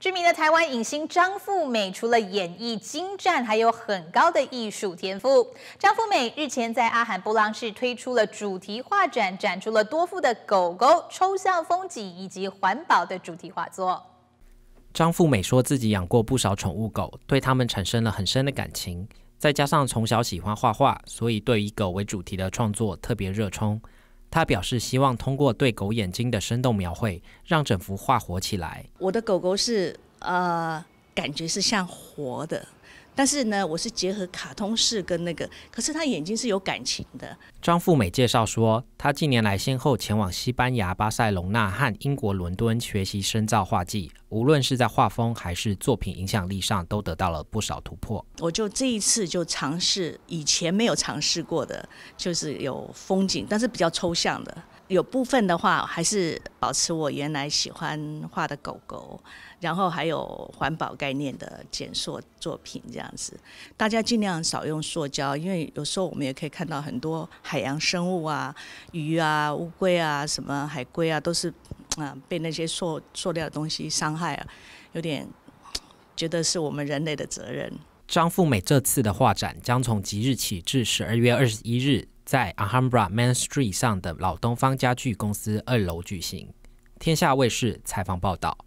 知名的台湾影星张富美，除了演艺精湛，还有很高的艺术天赋。张富美日前在阿含布朗市推出了主题画展，展出了多幅的狗狗、抽象风景以及环保的主题画作。张富美说自己养过不少宠物狗，对它们产生了很深的感情。再加上从小喜欢画画，所以对以狗为主题的创作特别热衷。他表示，希望通过对狗眼睛的生动描绘，让整幅画活起来。我的狗狗是，呃，感觉是像活的。但是呢，我是结合卡通式跟那个，可是他眼睛是有感情的。张富美介绍说，他近年来先后前往西班牙巴塞隆纳和英国伦敦学习深造画技，无论是在画风还是作品影响力上，都得到了不少突破。我就这一次就尝试以前没有尝试过的，就是有风景，但是比较抽象的。有部分的话还是保持我原来喜欢画的狗狗，然后还有环保概念的减塑作品这样子。大家尽量少用塑胶，因为有时候我们也可以看到很多海洋生物啊、鱼啊、乌龟啊、什么海龟啊，都是啊被那些塑塑料的东西伤害啊，有点觉得是我们人类的责任。张富美这次的画展将从即日起至十二月二十一日。在 ahambra main street 上的老东方家具公司二楼举行天下卫视采访报道